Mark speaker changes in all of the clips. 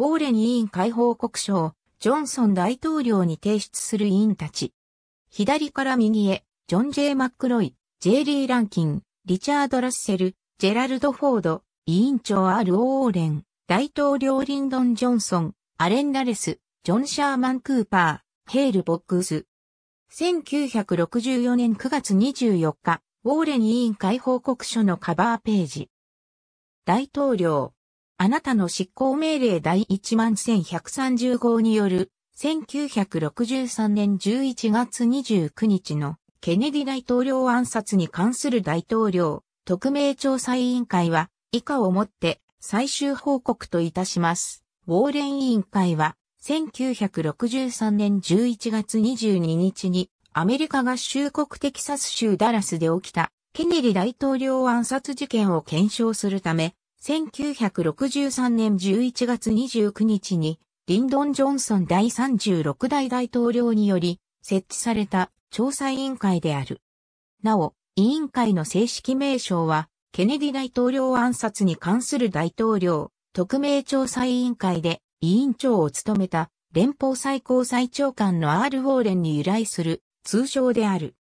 Speaker 1: ウォーレン委員解放国書をジョンソン大統領に提出する委員たち。左から右へ、ジョン・ジェイ・マックロイ、ジェリー・ランキン、リチャード・ラッセル、ジェラルド・フォード、委員長ル・オーレン、大統領リンドン・ジョンソン、アレン・ダレス、ジョン・シャーマン・クーパー、ヘール・ボックス。1964年9月24日、ウォーレン委員解放国書のカバーページ。大統領、あなたの執行命令第11130号による、1963年11月29日のケネディ大統領暗殺に関する大統領特命調査委員会は以下をもって最終報告といたします。ウォーレン委員会は1963年11月22日にアメリカ合衆国テキサス州ダラスで起きたケネディ大統領暗殺事件を検証するため1963年11月29日に、リンドン・ジョンソン第36代大統領により、設置された調査委員会である。なお、委員会の正式名称は、ケネディ大統領暗殺に関する大統領、特命調査委員会で委員長を務めた連邦最高裁長官の R. ウォーレンに由来する通称である。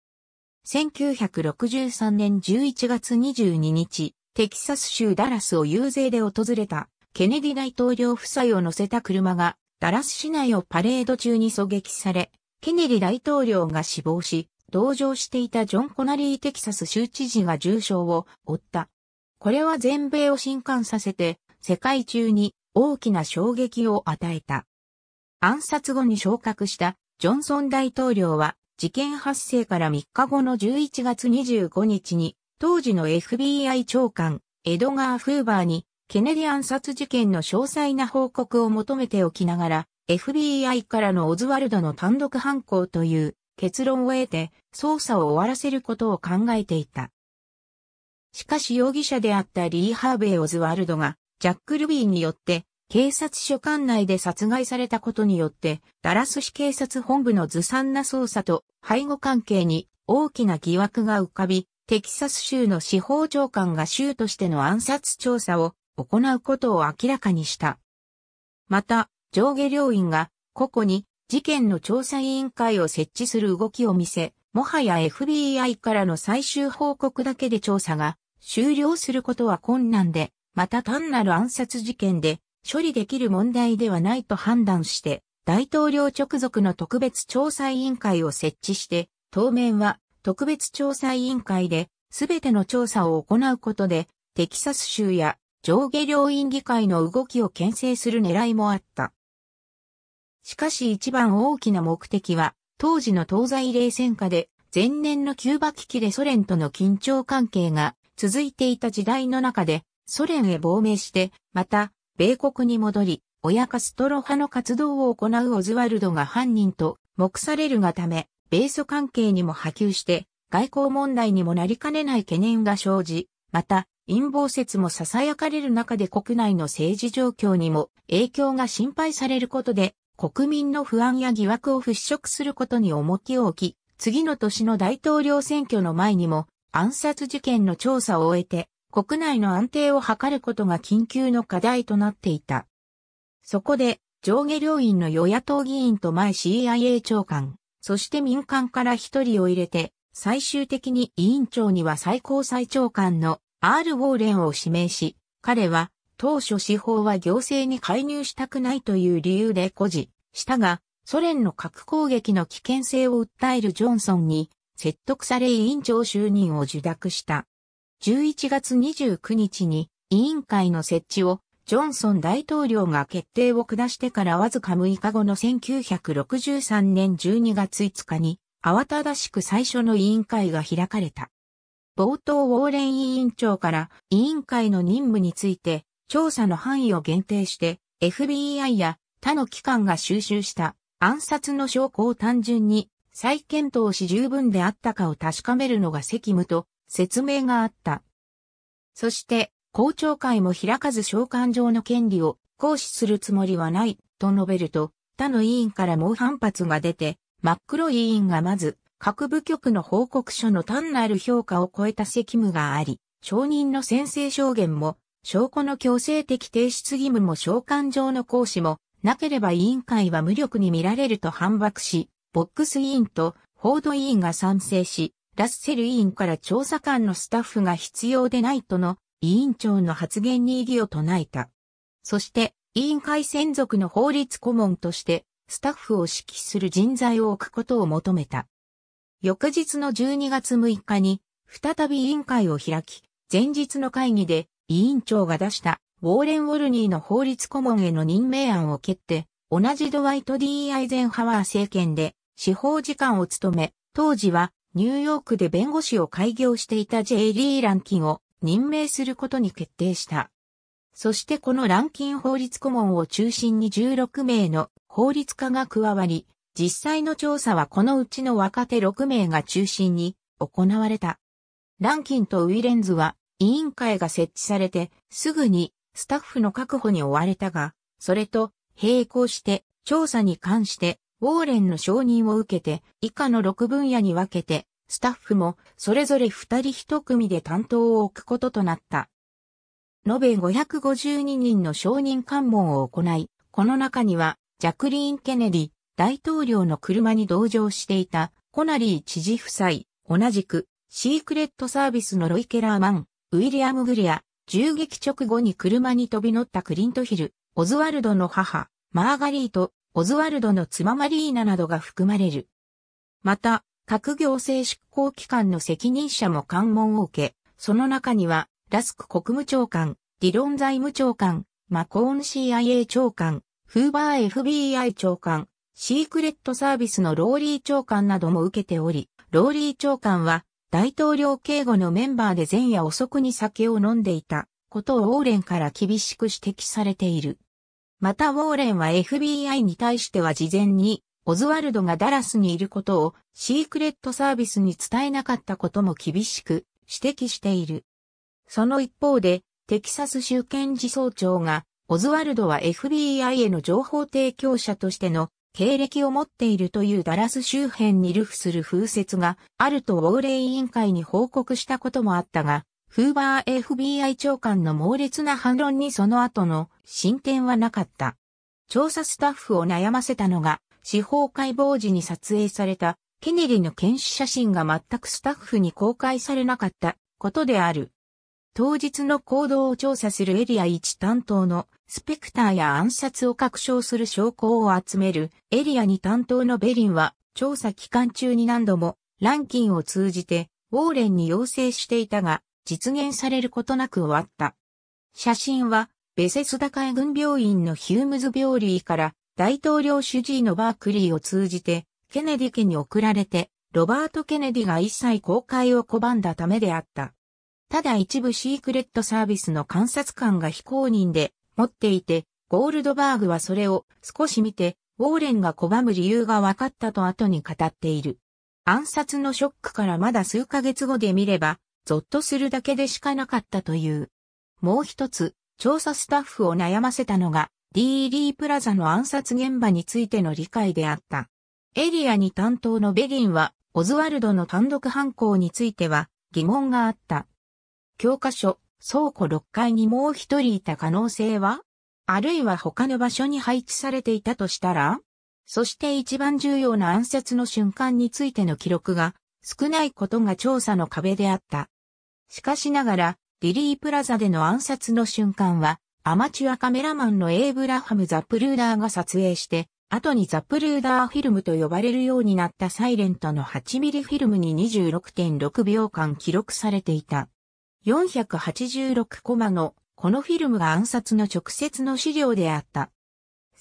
Speaker 1: 1963年11月22日、テキサス州ダラスを遊説で訪れたケネディ大統領夫妻を乗せた車がダラス市内をパレード中に狙撃され、ケネディ大統領が死亡し、同乗していたジョン・コナリーテキサス州知事が重傷を負った。これは全米を震撼させて、世界中に大きな衝撃を与えた。暗殺後に昇格したジョンソン大統領は、事件発生から3日後の11月25日に当時の FBI 長官、エドガー・フーバーに、ケネディ暗殺事件の詳細な報告を求めておきながら、FBI からのオズワルドの単独犯行という結論を得て、捜査を終わらせることを考えていた。しかし容疑者であったリー・ハーベイ・オズワルドが、ジャック・ルビーによって、警察署管内で殺害されたことによって、ダラス市警察本部のずさんな捜査と背後関係に大きな疑惑が浮かび、テキサス州の司法長官が州としての暗殺調査を行うことを明らかにした。また、上下両院が個々に事件の調査委員会を設置する動きを見せ、もはや FBI からの最終報告だけで調査が終了することは困難で、また単なる暗殺事件で処理できる問題ではないと判断して、大統領直属の特別調査委員会を設置して、当面は特別調査委員会で、すべての調査を行うことで、テキサス州や上下両院議会の動きを牽制する狙いもあった。しかし一番大きな目的は、当時の東西冷戦下で、前年のキューバ危機でソ連との緊張関係が続いていた時代の中で、ソ連へ亡命して、また、米国に戻り、親カストロ派の活動を行うオズワルドが犯人と目されるがため、米ソ関係にも波及して外交問題にもなりかねない懸念が生じ、また陰謀説も囁かれる中で国内の政治状況にも影響が心配されることで国民の不安や疑惑を払拭することに重きを置き、次の年の大統領選挙の前にも暗殺事件の調査を終えて国内の安定を図ることが緊急の課題となっていた。そこで上下両院の与野党議員と前 CIA 長官、そして民間から一人を入れて、最終的に委員長には最高裁長官の R. ウォーレンを指名し、彼は当初司法は行政に介入したくないという理由で誇示したが、ソ連の核攻撃の危険性を訴えるジョンソンに説得され委員長就任を受諾した。11月29日に委員会の設置をジョンソン大統領が決定を下してからわずか6日後の1963年12月5日に、慌ただしく最初の委員会が開かれた。冒頭ウォーレン委員長から委員会の任務について調査の範囲を限定して FBI や他の機関が収集した暗殺の証拠を単純に再検討し十分であったかを確かめるのが責務と説明があった。そして公聴会も開かず召喚状の権利を行使するつもりはない、と述べると、他の委員から猛反発が出て、真っ黒委員がまず、各部局の報告書の単なる評価を超えた責務があり、証人の宣誓証言も、証拠の強制的提出義務も召喚状の行使も、なければ委員会は無力に見られると反駁し、ボックス委員と報道委員が賛成し、ラッセル委員から調査官のスタッフが必要でないとの委員長の発言に異議を唱えた。そして、委員会専属の法律顧問として、スタッフを指揮する人材を置くことを求めた。翌日の12月6日に、再び委員会を開き、前日の会議で、委員長が出した、ウォーレン・ウォルニーの法律顧問への任命案を決定、同じドワイト・ D・ アイゼンハワー政権で、司法次官を務め、当時は、ニューヨークで弁護士を開業していた J・ リー・ランキンを、任命することに決定した。そしてこの乱金法律顧問を中心に16名の法律家が加わり、実際の調査はこのうちの若手6名が中心に行われた。ランキンとウィレンズは委員会が設置されてすぐにスタッフの確保に追われたが、それと並行して調査に関してウォーレンの承認を受けて以下の6分野に分けてスタッフもそれぞれ二人一組で担当を置くこととなった。延べ552人の承認喚問を行い、この中にはジャクリーン・ケネディ大統領の車に同乗していたコナリー知事夫妻、同じくシークレットサービスのロイ・ケラーマン、ウィリアム・グリア、銃撃直後に車に飛び乗ったクリント・ヒル、オズワルドの母、マーガリート、オズワルドの妻マリーナなどが含まれる。また、各行政執行機関の責任者も関門を受け、その中には、ラスク国務長官、ディロン財務長官、マコーン CIA 長官、フーバー FBI 長官、シークレットサービスのローリー長官なども受けており、ローリー長官は大統領警護のメンバーで前夜遅くに酒を飲んでいたことをウォーレンから厳しく指摘されている。またウォーレンは FBI に対しては事前にオズワルドがダラスにいることをシークレットサービスに伝えなかったことも厳しく指摘している。その一方で、テキサス州検事総長が、オズワルドは FBI への情報提供者としての経歴を持っているというダラス周辺に流布する風説があるとウォ委員会に報告したこともあったが、フーバー FBI 長官の猛烈な反論にその後の進展はなかった。調査スタッフを悩ませたのが司法解剖時に撮影されたケネディの検視写真が全くスタッフに公開されなかったことである。当日の行動を調査するエリア1担当のスペクターや暗殺を確証する証拠を集めるエリア2担当のベリンは調査期間中に何度もランキンを通じてウォーレンに要請していたが実現されることなく終わった。写真はベセスダ海軍病院のヒュームズ病理から大統領主治医のバークリーを通じて、ケネディ家に送られて、ロバート・ケネディが一切公開を拒んだためであった。ただ一部シークレットサービスの観察官が非公認で持っていて、ゴールドバーグはそれを少し見て、ウォーレンが拒む理由が分かったと後に語っている。暗殺のショックからまだ数ヶ月後で見れば、ゾッとするだけでしかなかったという。もう一つ、調査スタッフを悩ませたのが、D・ リープラザの暗殺現場についての理解であった。エリアに担当のベリンは、オズワルドの単独犯行については疑問があった。教科書、倉庫6階にもう一人いた可能性はあるいは他の場所に配置されていたとしたらそして一番重要な暗殺の瞬間についての記録が少ないことが調査の壁であった。しかしながら、ィリープラザでの暗殺の瞬間はアマチュアカメラマンのエイブラハム・ザ・プルーダーが撮影して、後にザ・プルーダーフィルムと呼ばれるようになったサイレントの8ミリフィルムに26.6秒間記録されていた。486コマのこのフィルムが暗殺の直接の資料であった。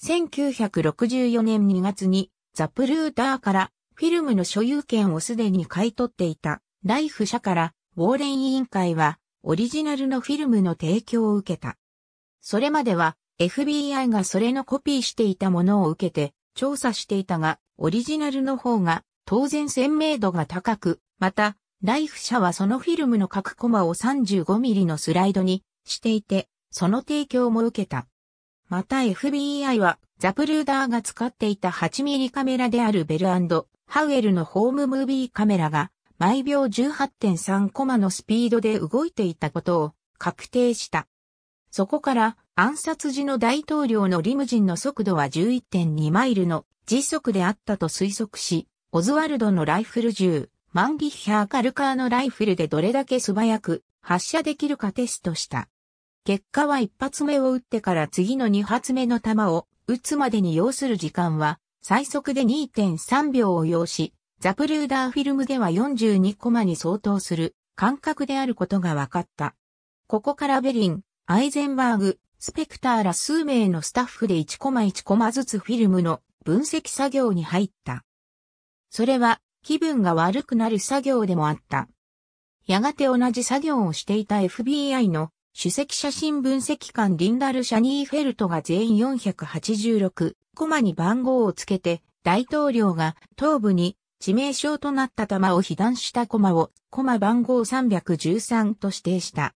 Speaker 1: 1964年2月にザ・プルーダーからフィルムの所有権をすでに買い取っていたライフ社からウォーレン委員会はオリジナルのフィルムの提供を受けた。それまでは FBI がそれのコピーしていたものを受けて調査していたが、オリジナルの方が当然鮮明度が高く、また、ライフ社はそのフィルムの各コマを 35mm のスライドにしていて、その提供も受けた。また FBI はザプルーダーが使っていた 8mm カメラであるベルハウエルのホームムービーカメラが毎秒18.3コマのスピードで動いていたことを確定した。そこから暗殺時の大統領のリムジンの速度は11.2マイルの時速であったと推測し、オズワルドのライフル銃、マンギッヒャーカルカーのライフルでどれだけ素早く発射できるかテストした。結果は一発目を撃ってから次の二発目の弾を撃つまでに要する時間は最速で2.3秒を要し、ザプルーダーフィルムでは42コマに相当する感覚であることが分かった。ここからベリン、アイゼンバーグ、スペクターら数名のスタッフで1コマ1コマずつフィルムの分析作業に入った。それは気分が悪くなる作業でもあった。やがて同じ作業をしていた FBI の首席写真分析官リンダル・シャニーフェルトが全員486コマに番号をつけて大統領が頭部に致命傷となった弾を被弾したコマをコマ番号313と指定した。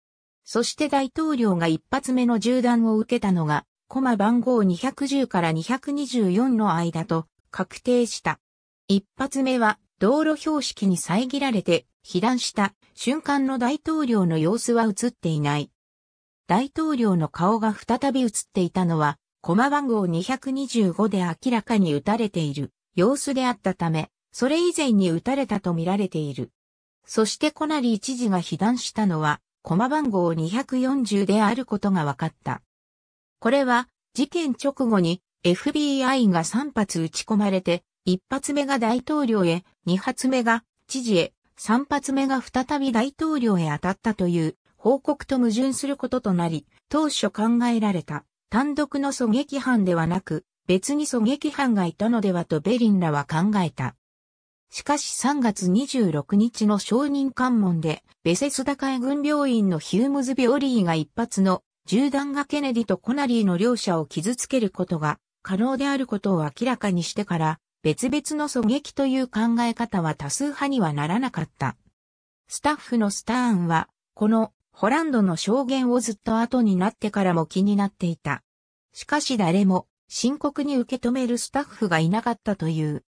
Speaker 1: そして大統領が一発目の銃弾を受けたのが、コマ番号210から224の間と確定した。一発目は道路標識に遮られて、被弾した瞬間の大統領の様子は映っていない。大統領の顔が再び映っていたのは、コマ番号225で明らかに撃たれている様子であったため、それ以前に撃たれたと見られている。そしてコナリ一時が被弾したのは、コマ番号240であることが分かった。これは、事件直後に FBI が3発撃ち込まれて、1発目が大統領へ、2発目が知事へ、3発目が再び大統領へ当たったという報告と矛盾することとなり、当初考えられた単独の狙撃犯ではなく、別に狙撃犯がいたのではとベリンらは考えた。しかし3月26日の承認関門で、ベセスダ海軍病院のヒュームズビオリーが一発の銃弾がケネディとコナリーの両者を傷つけることが可能であることを明らかにしてから、別々の狙撃という考え方は多数派にはならなかった。スタッフのスターンは、このホランドの証言をずっと後になってからも気になっていた。しかし誰も深刻に受け止めるスタッフがいなかったという。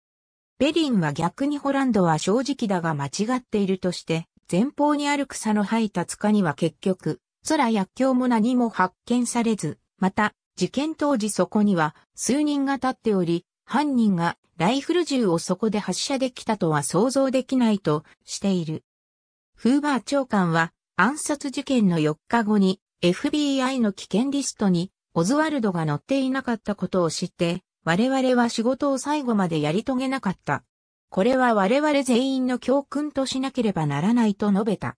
Speaker 1: ベリンは逆にホランドは正直だが間違っているとして、前方にある草の生えた塚には結局、空薬莢も何も発見されず、また、事件当時そこには数人が立っており、犯人がライフル銃をそこで発射できたとは想像できないとしている。フーバー長官は暗殺事件の4日後に FBI の危険リストにオズワルドが載っていなかったことを知って我々は仕事を最後までやり遂げなかった。これは我々全員の教訓としなければならないと述べた。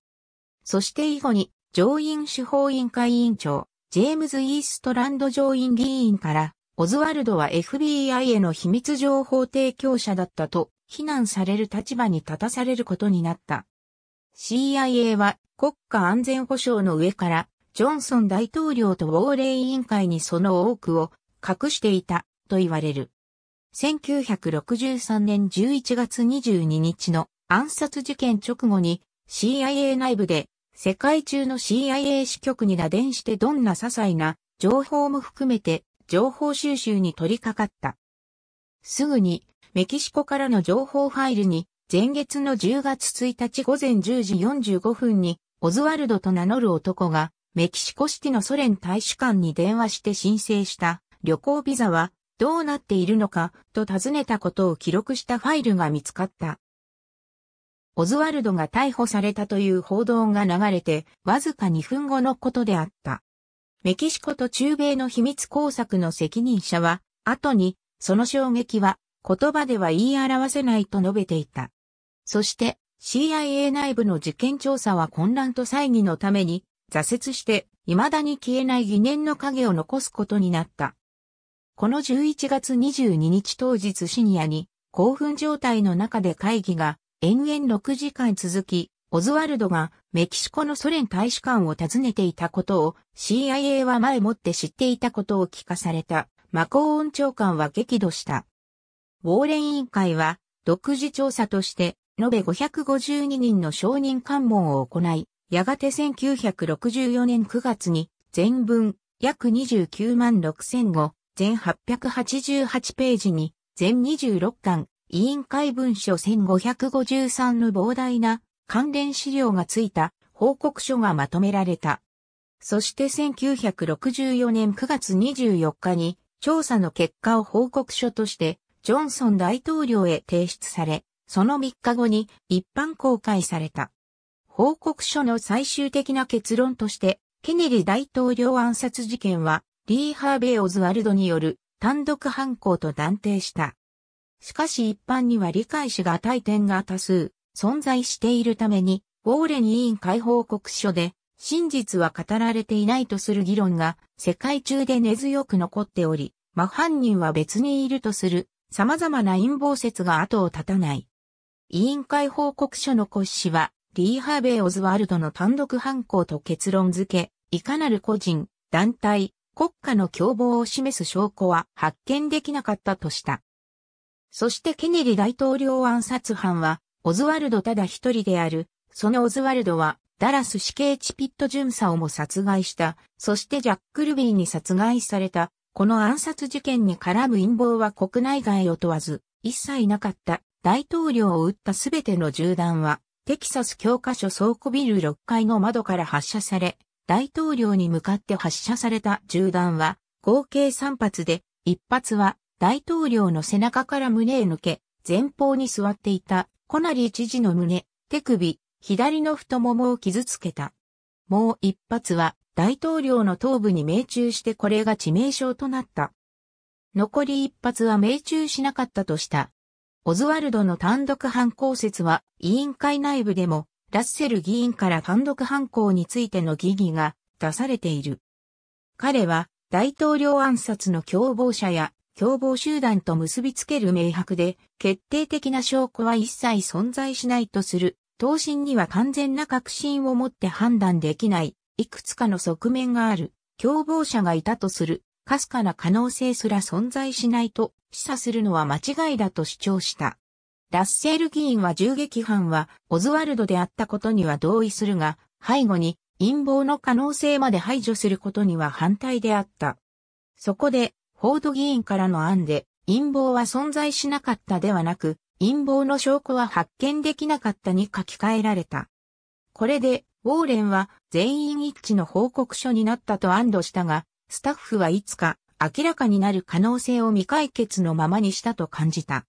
Speaker 1: そして以後に、上院司法委員会委員長、ジェームズ・イーストランド上院議員から、オズワルドは FBI への秘密情報提供者だったと、非難される立場に立たされることになった。CIA は国家安全保障の上から、ジョンソン大統領と亡霊委員会にその多くを隠していたと言われる。1963年11月22日の暗殺事件直後に CIA 内部で世界中の CIA 支局に打電してどんな些細な情報も含めて情報収集に取り掛かった。すぐにメキシコからの情報ファイルに前月の10月1日午前10時45分にオズワルドと名乗る男がメキシコシティのソ連大使館に電話して申請した旅行ビザはどうなっているのかと尋ねたことを記録したファイルが見つかった。オズワルドが逮捕されたという報道が流れてわずか2分後のことであった。メキシコと中米の秘密工作の責任者は、後に、その衝撃は言葉では言い表せないと述べていた。そして、CIA 内部の事件調査は混乱と猜疑のために、挫折して、未だに消えない疑念の影を残すことになった。この11月22日当日深夜に、興奮状態の中で会議が延々6時間続き、オズワルドがメキシコのソ連大使館を訪ねていたことを CIA は前もって知っていたことを聞かされたマコーン長官は激怒した。ウォーレン委員会は独自調査として延べ552人の証人喚問を行い、やがて1964年9月に全文約29万6000語全888ページに、全26巻、委員会文書1553の膨大な関連資料がついた報告書がまとめられた。そして1964年9月24日に調査の結果を報告書としてジョンソン大統領へ提出され、その3日後に一般公開された。報告書の最終的な結論として、ケネディ大統領暗殺事件はリー・ハーベイ・オズワルドによる単独犯行と断定した。しかし一般には理解しがたい点が多数存在しているために、ウォーレン委員会報告書で真実は語られていないとする議論が世界中で根強く残っており、真犯人は別にいるとする様々な陰謀説が後を絶たない。委員会報告書の骨子は、リー・ハーベイ・オズワルドの単独犯行と結論付け、いかなる個人、団体、国家の凶暴を示す証拠は発見できなかったとした。そしてケネディ大統領暗殺犯は、オズワルドただ一人である、そのオズワルドは、ダラス死刑チピット巡査をも殺害した、そしてジャック・ルビーに殺害された、この暗殺事件に絡む陰謀は国内外を問わず、一切なかった。大統領を撃ったすべての銃弾は、テキサス教科書倉庫ビル6階の窓から発射され、大統領に向かって発射された銃弾は合計3発で、1発は大統領の背中から胸へ抜け、前方に座っていたコナリ知事の胸、手首、左の太ももを傷つけた。もう1発は大統領の頭部に命中してこれが致命傷となった。残り1発は命中しなかったとした。オズワルドの単独犯行説は委員会内部でもラッセル議員から単独犯行についての疑義が出されている。彼は大統領暗殺の共謀者や共謀集団と結びつける明白で決定的な証拠は一切存在しないとする。答申には完全な確信を持って判断できない、いくつかの側面がある、共謀者がいたとする、かすかな可能性すら存在しないと示唆するのは間違いだと主張した。ラッセール議員は銃撃犯はオズワルドであったことには同意するが、背後に陰謀の可能性まで排除することには反対であった。そこで、フォード議員からの案で、陰謀は存在しなかったではなく、陰謀の証拠は発見できなかったに書き換えられた。これで、ウォーレンは全員一致の報告書になったと安堵したが、スタッフはいつか明らかになる可能性を未解決のままにしたと感じた。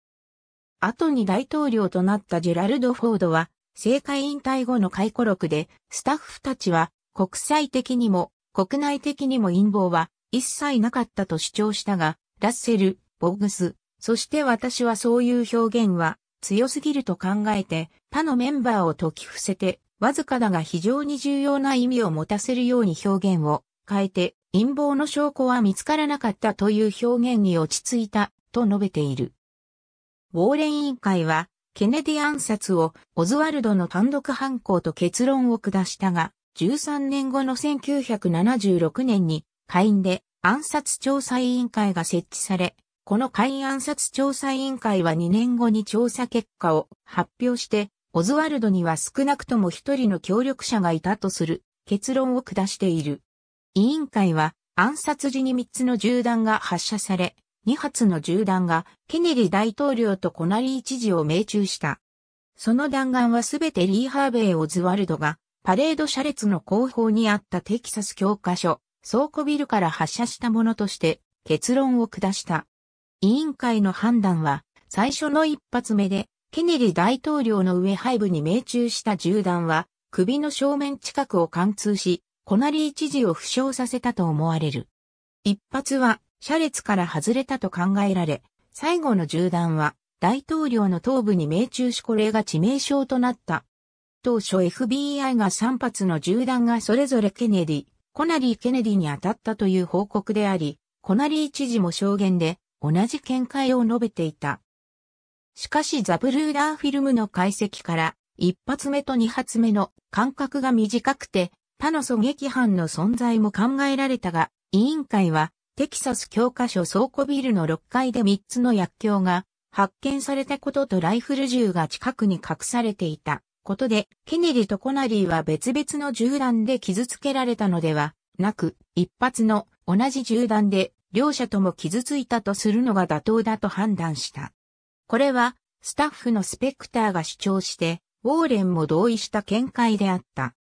Speaker 1: 後に大統領となったジェラルド・フォードは、政界引退後の回顧録で、スタッフたちは、国際的にも、国内的にも陰謀は、一切なかったと主張したが、ラッセル、ボグス、そして私はそういう表現は、強すぎると考えて、他のメンバーを解き伏せて、わずかだが非常に重要な意味を持たせるように表現を変えて、陰謀の証拠は見つからなかったという表現に落ち着いた、と述べている。ウォーレン委員会は、ケネディ暗殺をオズワルドの単独犯行と結論を下したが、13年後の1976年に、会員で暗殺調査委員会が設置され、この会員暗殺調査委員会は2年後に調査結果を発表して、オズワルドには少なくとも一人の協力者がいたとする結論を下している。委員会は暗殺時に3つの銃弾が発射され、2発の銃弾がケネディ大統領とコナリー知事を命中した。その弾丸はすべてリー・ハーベイ・オズワルドがパレード車列の後方にあったテキサス教科書倉庫ビルから発射したものとして結論を下した。委員会の判断は最初の一発目でケネディ大統領の上背部に命中した銃弾は首の正面近くを貫通し、コナリー知事を負傷させたと思われる。一発は車列から外れたと考えられ、最後の銃弾は大統領の頭部に命中しこれが致命傷となった。当初 FBI が3発の銃弾がそれぞれケネディ、コナリー・ケネディに当たったという報告であり、コナリー知事も証言で同じ見解を述べていた。しかしザブルーダーフィルムの解析から1発目と2発目の間隔が短くて他の狙撃犯の存在も考えられたが、委員会はテキサス教科書倉庫ビルの6階で3つの薬莢が発見されたこととライフル銃が近くに隠されていたことで、ケネリとコナリーは別々の銃弾で傷つけられたのではなく、一発の同じ銃弾で両者とも傷ついたとするのが妥当だと判断した。これは、スタッフのスペクターが主張して、ウォーレンも同意した見解であった。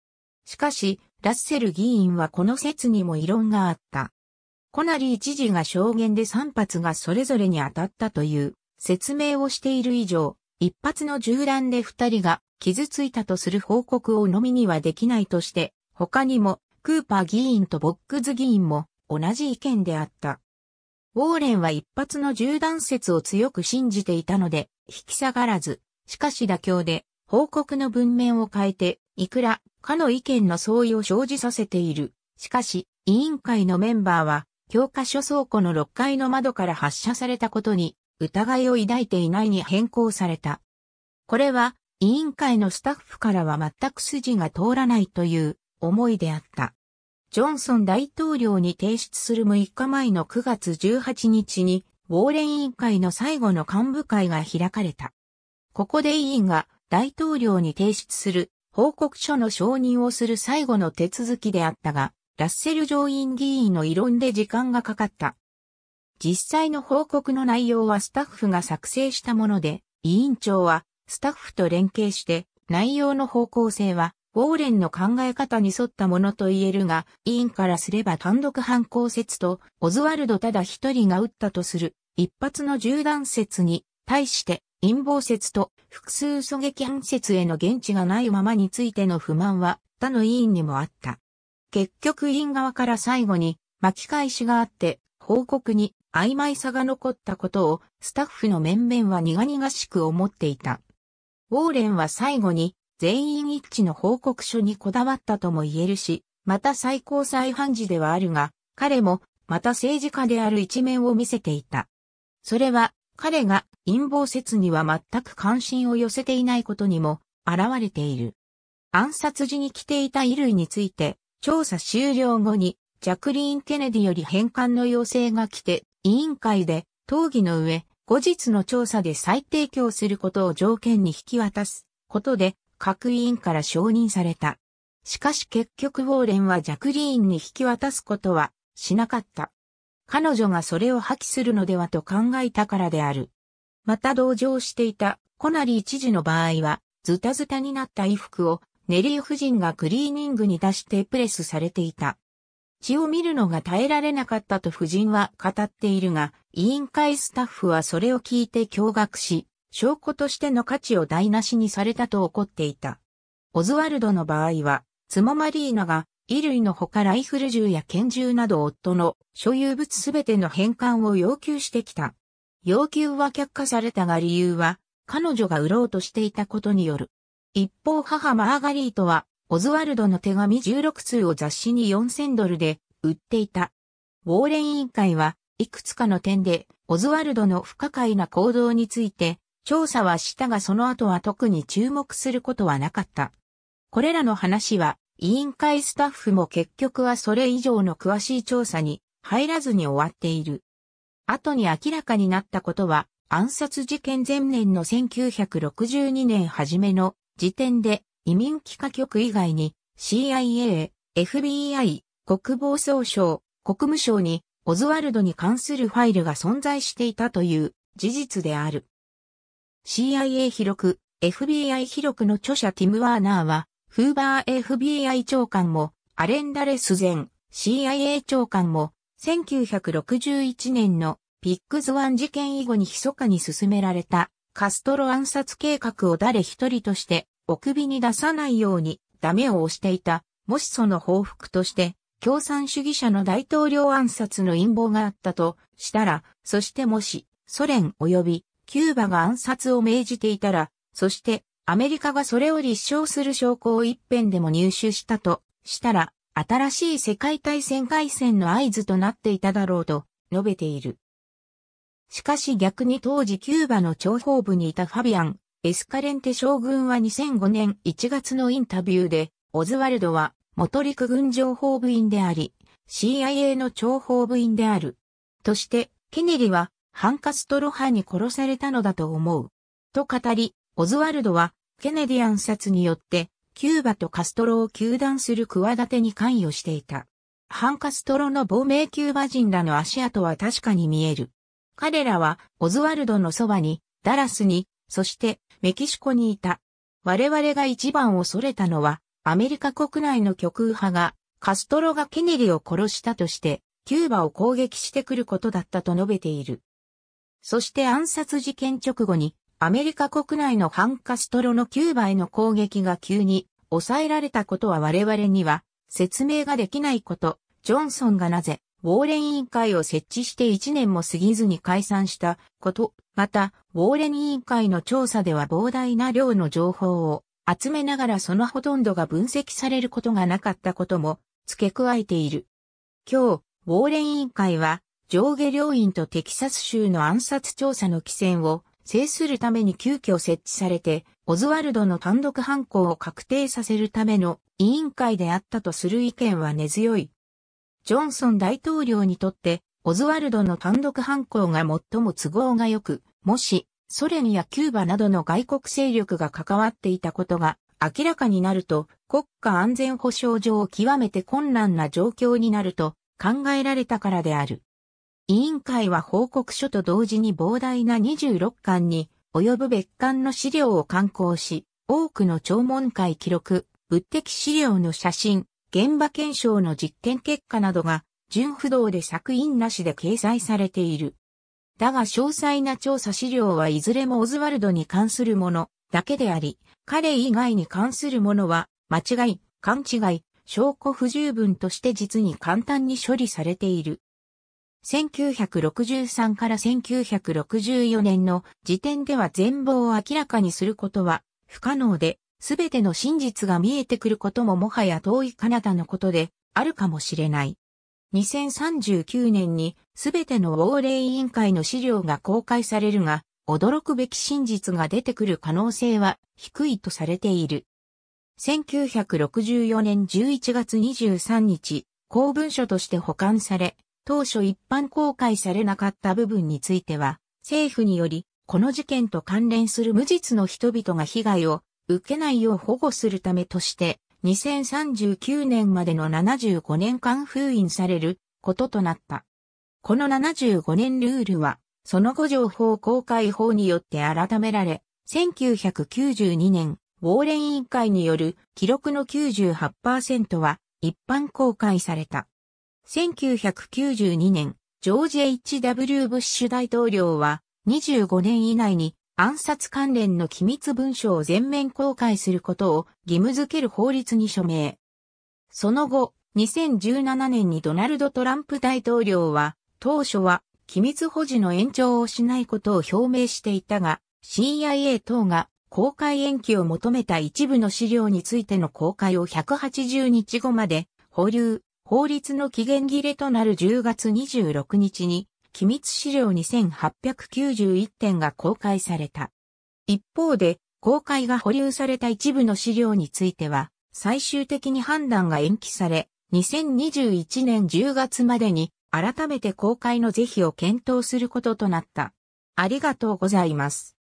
Speaker 1: しかし、ラッセル議員はこの説にも異論があった。コナリー知事が証言で3発がそれぞれに当たったという説明をしている以上、一発の銃弾で二人が傷ついたとする報告をのみにはできないとして、他にもクーパー議員とボックズ議員も同じ意見であった。ウォーレンは一発の銃弾説を強く信じていたので、引き下がらず、しかし妥協で報告の文面を変えて、いくらかの意見の相違を生じさせている。しかし、委員会のメンバーは、教科書倉庫の6階の窓から発射されたことに疑いを抱いていないに変更された。これは委員会のスタッフからは全く筋が通らないという思いであった。ジョンソン大統領に提出する6日前の9月18日に、ウォーレン委員会の最後の幹部会が開かれた。ここで委員が大統領に提出する報告書の承認をする最後の手続きであったが、ラッセル上院議員の異論で時間がかかった。実際の報告の内容はスタッフが作成したもので、委員長はスタッフと連携して内容の方向性はウォーレンの考え方に沿ったものと言えるが、委員からすれば単独犯行説とオズワルドただ一人が撃ったとする一発の銃弾説に対して陰謀説と複数狙撃犯説への現地がないままについての不満は他の委員にもあった。結局委員側から最後に巻き返しがあって、報告に曖昧さが残ったことをスタッフの面々は苦々しく思っていた。ウォーレンは最後に全員一致の報告書にこだわったとも言えるし、また最高裁判事ではあるが、彼もまた政治家である一面を見せていた。それは彼が陰謀説には全く関心を寄せていないことにも現れている。暗殺時に着ていた衣類について調査終了後に、ジャクリーン・ケネディより返還の要請が来て、委員会で、討議の上、後日の調査で再提供することを条件に引き渡すことで、各委員から承認された。しかし結局ウォーレンはジャクリーンに引き渡すことはしなかった。彼女がそれを破棄するのではと考えたからである。また同情していたコナリー知事の場合は、ズタズタになった衣服をネリー夫人がクリーニングに出してプレスされていた。血を見るのが耐えられなかったと夫人は語っているが、委員会スタッフはそれを聞いて驚愕し、証拠としての価値を台無しにされたと怒っていた。オズワルドの場合は、妻マリーナが衣類のほかライフル銃や拳銃など夫の所有物すべての返還を要求してきた。要求は却下されたが理由は、彼女が売ろうとしていたことによる一方母マーガリートは、オズワルドの手紙16通を雑誌に4000ドルで売っていた。ウォーレン委員会は、いくつかの点で、オズワルドの不可解な行動について、調査はしたがその後は特に注目することはなかった。これらの話は、委員会スタッフも結局はそれ以上の詳しい調査に入らずに終わっている。後に明らかになったことは、暗殺事件前年の1962年初めの時点で移民帰画局以外に CIA、FBI、国防総省、国務省にオズワルドに関するファイルが存在していたという事実である。CIA 広く、FBI 広くの著者ティム・ワーナーは、フーバー FBI 長官も、アレンダレス前 CIA 長官も、1961年のピックズワン事件以後に密かに進められたカストロ暗殺計画を誰一人としてお首に出さないようにダメを押していた、もしその報復として、共産主義者の大統領暗殺の陰謀があったとしたら、そしてもし、ソ連及びキューバが暗殺を命じていたら、そしてアメリカがそれを立証する証拠を一辺でも入手したとしたら、新しい世界大戦開戦の合図となっていただろうと述べている。しかし逆に当時キューバの諜報部にいたファビアンエスカレンテ将軍は2005年1月のインタビューで、オズワルドは元陸軍情報部員であり、CIA の諜報部員である。として、ケネリは、ハンカストロ派に殺されたのだと思う。と語り、オズワルドは、ケネディ暗殺によって、キューバとカストロを糾弾する企てに関与していた。ハンカストロの亡命キューバ人らの足跡は確かに見える。彼らは、オズワルドのそばに、ダラスに、そして、メキシコにいた。我々が一番恐れたのは、アメリカ国内の極右派が、カストロがケネディを殺したとして、キューバを攻撃してくることだったと述べている。そして暗殺事件直後に、アメリカ国内の反カストロのキューバへの攻撃が急に抑えられたことは我々には説明ができないこと、ジョンソンがなぜウォーレン委員会を設置して1年も過ぎずに解散したこと、また、ウォーレン委員会の調査では膨大な量の情報を集めながらそのほとんどが分析されることがなかったことも付け加えている。今日、ウォーレン委員会は上下両院とテキサス州の暗殺調査の規制を制するために急遽設置されて、オズワルドの単独犯行を確定させるための委員会であったとする意見は根強い。ジョンソン大統領にとって、オズワルドの単独犯行が最も都合が良く、もし、ソ連やキューバなどの外国勢力が関わっていたことが明らかになると、国家安全保障上極めて困難な状況になると考えられたからである。委員会は報告書と同時に膨大な26巻に及ぶ別館の資料を刊行し、多くの聴聞会記録、物的資料の写真、現場検証の実験結果などが純不動で作品なしで掲載されている。だが詳細な調査資料はいずれもオズワルドに関するものだけであり、彼以外に関するものは間違い、勘違い、証拠不十分として実に簡単に処理されている。1963から1964年の時点では全貌を明らかにすることは不可能で、すべての真実が見えてくることももはや遠い彼方のことであるかもしれない。2039年にすべての亡霊委員会の資料が公開されるが、驚くべき真実が出てくる可能性は低いとされている。1964年11月23日、公文書として保管され、当初一般公開されなかった部分については、政府により、この事件と関連する無実の人々が被害を受けないよう保護するためとして、2039年までの75年間封印されることとなった。この75年ルールは、その後情報公開法によって改められ、1992年、ウォーレン委員会による記録の98%は一般公開された。1992年、ジョージ・ H.W. ブッシュ大統領は25年以内に暗殺関連の機密文書を全面公開することを義務付ける法律に署名。その後、2017年にドナルド・トランプ大統領は、当初は機密保持の延長をしないことを表明していたが、CIA 等が公開延期を求めた一部の資料についての公開を180日後まで保留、法律の期限切れとなる10月26日に機密資料2891点が公開された。一方で、公開が保留された一部の資料については、最終的に判断が延期され、2021年10月までに改めて公開の是非を検討することとなった。ありがとうございます。